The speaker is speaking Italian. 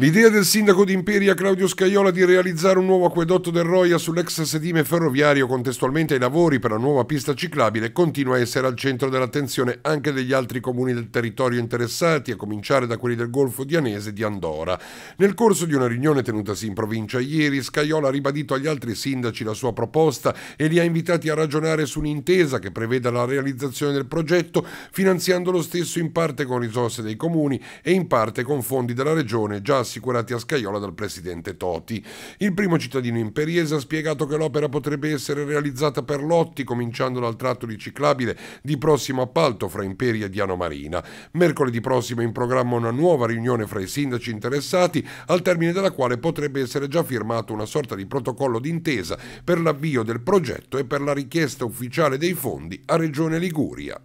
L'idea del sindaco di Imperia Claudio Scaiola di realizzare un nuovo acquedotto del Roia sull'ex sedime ferroviario contestualmente ai lavori per la nuova pista ciclabile continua a essere al centro dell'attenzione anche degli altri comuni del territorio interessati, a cominciare da quelli del Golfo Dianese e di Andorra. Nel corso di una riunione tenutasi in provincia ieri, Scaiola ha ribadito agli altri sindaci la sua proposta e li ha invitati a ragionare su un'intesa che preveda la realizzazione del progetto, finanziando lo stesso in parte con risorse dei comuni e in parte con fondi della regione già assicurati a Scaiola dal presidente Toti. Il primo cittadino imperiese ha spiegato che l'opera potrebbe essere realizzata per lotti, cominciando dal tratto riciclabile di prossimo appalto fra Imperia e Diano Marina. Mercoledì prossimo è in programma una nuova riunione fra i sindaci interessati, al termine della quale potrebbe essere già firmato una sorta di protocollo d'intesa per l'avvio del progetto e per la richiesta ufficiale dei fondi a Regione Liguria.